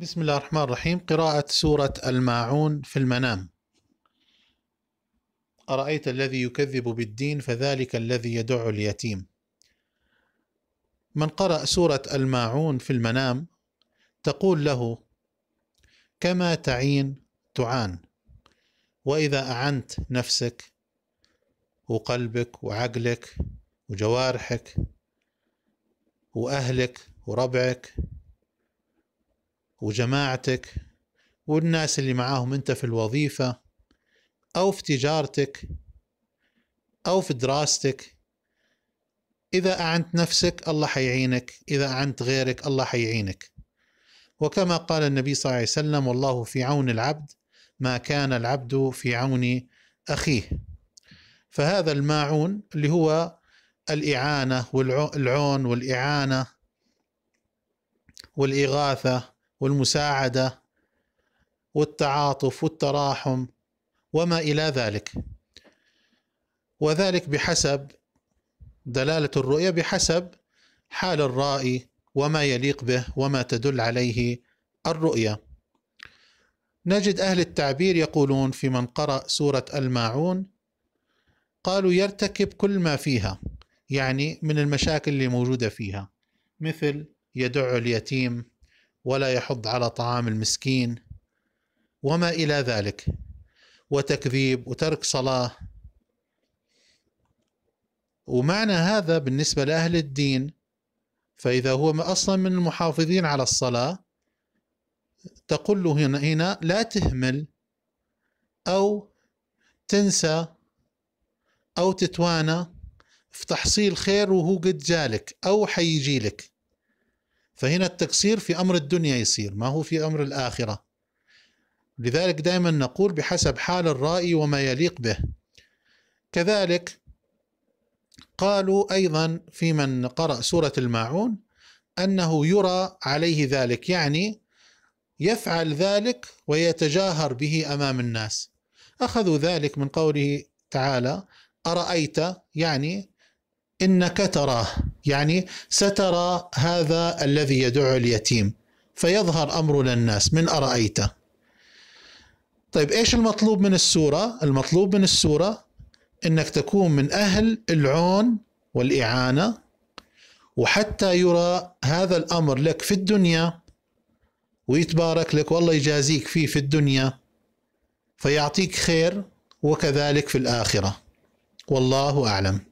بسم الله الرحمن الرحيم قراءة سورة الماعون في المنام أرأيت الذي يكذب بالدين فذلك الذي يدع اليتيم من قرأ سورة الماعون في المنام تقول له كما تعين تعان وإذا أعنت نفسك وقلبك وعقلك وجوارحك وأهلك وربعك وجماعتك والناس اللي معاهم انت في الوظيفة او في تجارتك او في دراستك اذا اعنت نفسك الله حيعينك اذا اعنت غيرك الله حيعينك وكما قال النبي صلى الله عليه وسلم والله في عون العبد ما كان العبد في عون اخيه فهذا الماعون اللي هو الاعانه والعون والاعانه والاغاثه والمساعده والتعاطف والتراحم وما الى ذلك وذلك بحسب دلاله الرؤيه بحسب حال الرائي وما يليق به وما تدل عليه الرؤيه نجد اهل التعبير يقولون في من قرا سوره الماعون قالوا يرتكب كل ما فيها يعني من المشاكل اللي موجوده فيها مثل يدع اليتيم ولا يحض على طعام المسكين وما الى ذلك وتكذيب وترك صلاه ومعنى هذا بالنسبه لاهل الدين فاذا هو اصلا من المحافظين على الصلاه تقول له هنا, هنا لا تهمل او تنسى او تتوانى في تحصيل خير وهو قد جالك او حيجي لك فهنا التقصير في امر الدنيا يصير ما هو في امر الاخره لذلك دائما نقول بحسب حال الرائي وما يليق به كذلك قالوا ايضا في من قرأ سوره الماعون انه يرى عليه ذلك يعني يفعل ذلك ويتجاهر به امام الناس اخذوا ذلك من قوله تعالى ارايت يعني انك تراه يعني سترى هذا الذي يدعو اليتيم فيظهر امر للناس من ارايته طيب ايش المطلوب من السوره المطلوب من السوره انك تكون من اهل العون والاعانه وحتى يرى هذا الامر لك في الدنيا ويتبارك لك والله يجازيك فيه في الدنيا فيعطيك خير وكذلك في الاخره والله اعلم